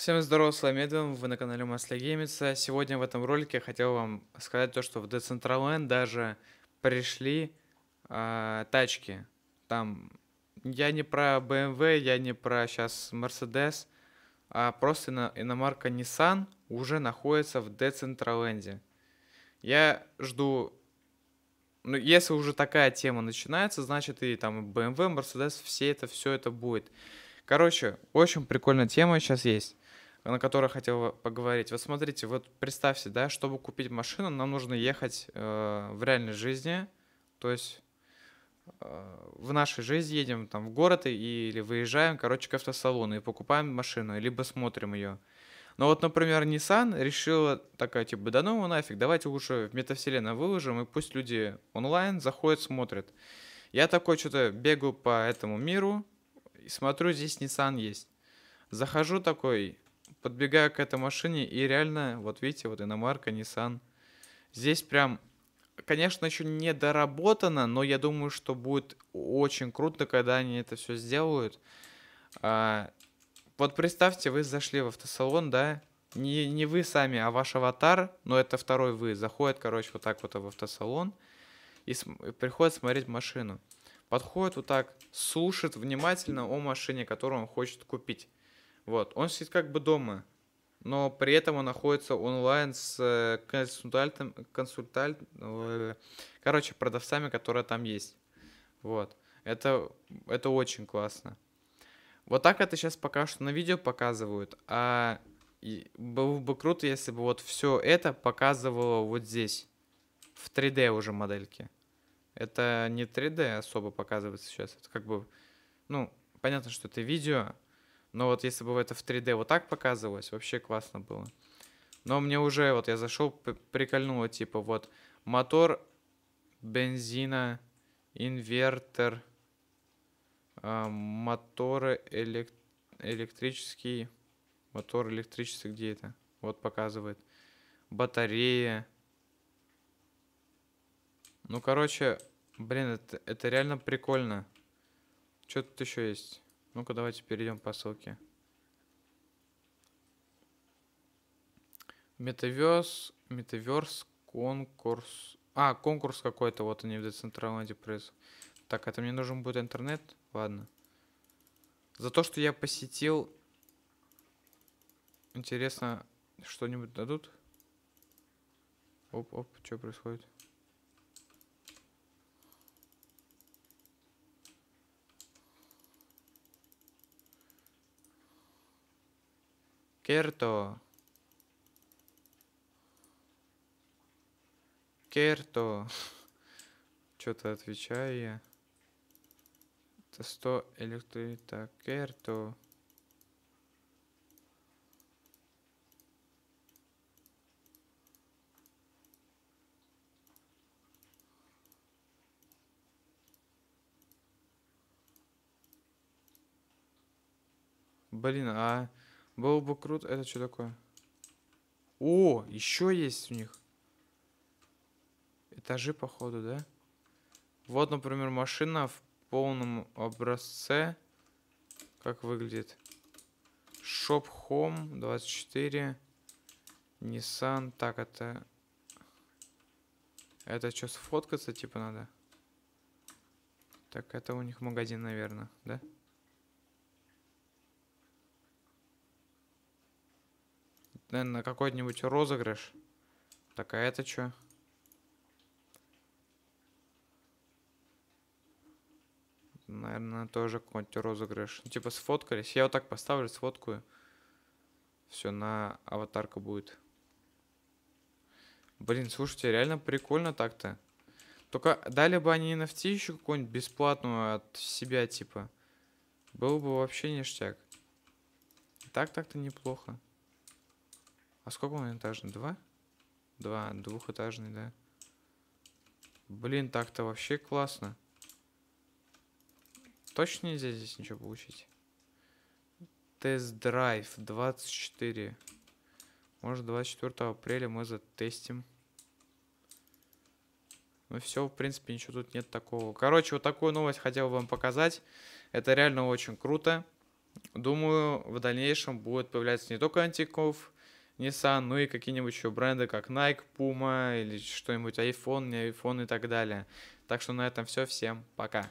Всем здорова, с вами Эдвин, вы на канале Масле Геймица. Сегодня в этом ролике я хотел вам сказать то, что в Decentraland даже пришли э, тачки. Там я не про BMW, эм я не про сейчас Mercedes, а просто ино иномарка Nissan уже находится в Decentraland. Я жду... Ну, если уже такая тема начинается, значит и там BMW, Mercedes, эм все это, все это будет. Короче, очень прикольная тема сейчас есть на которой хотел поговорить. Вот смотрите, вот представьте, да, чтобы купить машину, нам нужно ехать э, в реальной жизни, то есть э, в нашей жизни едем там в город и, или выезжаем, короче, к автосалону и покупаем машину, либо смотрим ее. Но вот, например, Nissan решила такая, типа, да ну нафиг, давайте лучше в метавселенную выложим, и пусть люди онлайн заходят, смотрят. Я такой что-то бегаю по этому миру, и смотрю, здесь Nissan есть. Захожу такой, подбегаю к этой машине, и реально, вот видите, вот иномарка, Nissan. Здесь прям, конечно, еще не доработано, но я думаю, что будет очень круто, когда они это все сделают. А, вот представьте, вы зашли в автосалон, да, не, не вы сами, а ваш аватар, но это второй вы, заходит, короче, вот так вот в автосалон и, и приходит смотреть машину. Подходит вот так, слушает внимательно о машине, которую он хочет купить. Вот, он сидит как бы дома, но при этом он находится онлайн с э, консультантом, консультант, э, короче, продавцами, которые там есть. Вот, это, это очень классно. Вот так это сейчас пока что на видео показывают, а и было бы круто, если бы вот все это показывало вот здесь, в 3D уже модельки. Это не 3D особо показывается сейчас, это как бы, ну, понятно, что это видео, но вот если бы это в 3D вот так показывалось, вообще классно было. Но мне уже, вот я зашел, прикольнуло, типа, вот, мотор, бензина, инвертор, э, а, моторы, элек электрический, мотор электрический, где это? Вот показывает. Батарея. Ну, короче, блин, это, это реально прикольно. Что тут еще есть? Ну-ка, давайте перейдем по ссылке. Метаверс, метаверс, конкурс. А, конкурс какой-то, вот они в Decentraland пресс. Так, это мне нужен будет интернет? Ладно. За то, что я посетил... Интересно, что-нибудь дадут? Оп-оп, что происходит? Kerto. Керто. Что-то отвечаю я. Это 100 электроита. Керто. Блин, а было бы круто. Это что такое? О, еще есть у них. Этажи, походу, да? Вот, например, машина в полном образце. Как выглядит. Shop Home 24. Nissan. Так, это... Это что, сфоткаться типа надо? Так, это у них магазин, наверное, да? Да. Наверное, на какой-нибудь розыгрыш. Так, а это что? Наверное, тоже какой-нибудь розыгрыш. Ну, типа сфоткались. Я вот так поставлю, сфоткаю. Все, на аватарка будет. Блин, слушайте, реально прикольно так-то. Только дали бы они NFT еще какую-нибудь бесплатную от себя, типа. Был бы вообще ништяк. Так так-то неплохо. А сколько он этажный? Два? Два, двухэтажный, да. Блин, так-то вообще классно. Точно нельзя здесь ничего получить? Тест-драйв 24. Может, 24 апреля мы затестим. Ну все, в принципе, ничего тут нет такого. Короче, вот такую новость хотел вам показать. Это реально очень круто. Думаю, в дальнейшем будет появляться не только антиков, Nissan, ну и какие-нибудь еще бренды, как Nike, Puma или что-нибудь, iPhone, не iPhone и так далее. Так что на этом все. Всем пока.